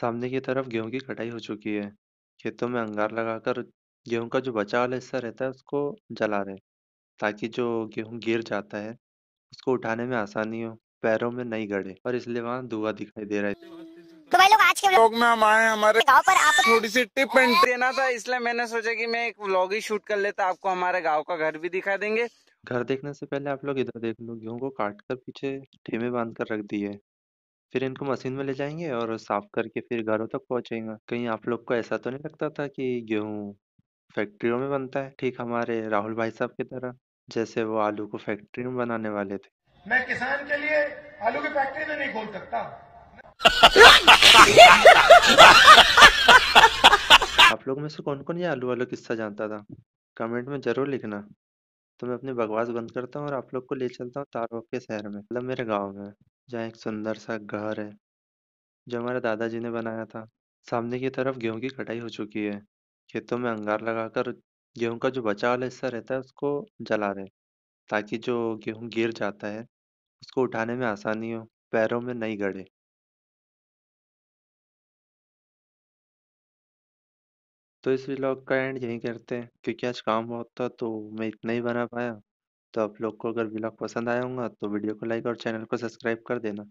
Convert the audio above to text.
सामने की तरफ गेहूं की कटाई हो चुकी है। खेतों में अंगार लगाकर गेहूं का जो बचा वाला हिस्सा रहता है उसको जला रहे ताकि जो गेहूं गिर जाता है उसको उठाने में आसानी हो, पैरों में नहीं गड़े और इसलिए वहाँ धुआं दिखाई दे रहा है। तो भाई लोग आज के व्लॉग में हम आए हमारे गांव पर आप थोड़ी सी टिप एंड देना था इसलिए मैंने सोचा कि मैं एक व्लॉग ही शूट कर लेता आपको हमारे गांव का घर भी दिखा देंगे। घर देखने से पहले आप लोग इधर देख लो गेहूं को काट कर पीछे ठेमे बांध कर रख दिए फिर इनको मशीन में ले जाएंगे और साफ करके फिर घरों तक पहुंचेंगे कहीं आप लोग को ऐसा तो नहीं लगता था कि गेहूँ फैक्ट्रियों में बनता है, ठीक हमारे राहुल भाई साहब की तरह, जैसे वो आलू को फैक्ट्री में बनाने वाले थे? मैं किसान के लिए आलू की फैक्ट्री में नहीं खोल सकता। आप लोग में से कौन-कौन ये आलू वालों किस्सा जानता था? कमेंट में ज़रूर लिखना। तो मैं अपनी बकवास बंद करता हूँ और आप लोग को ले चलता हूँ तारोक के शहर में, मतलब मेरे गाँव में। जहाँ एक सुंदर सा घर है जो हमारे दादाजी ने बनाया था। सामने की तरफ गेहूं की कटाई हो चुकी है। खेतों में अंगार लगाकर गेहूं का जो बचा वाला हिस्सा रहता है उसको जला रहे ताकि जो गेहूं गिर जाता है उसको उठाने में आसानी हो, पैरों में नहीं गड़े। तो इस व्लॉग का एंड यहीं करते हैं क्योंकि आज काम बहुत था तो मैं इतना ही बना पाया। तो आप लोग को अगर ब्लॉग पसंद आया होगा तो वीडियो को लाइक और चैनल को सब्सक्राइब कर देना।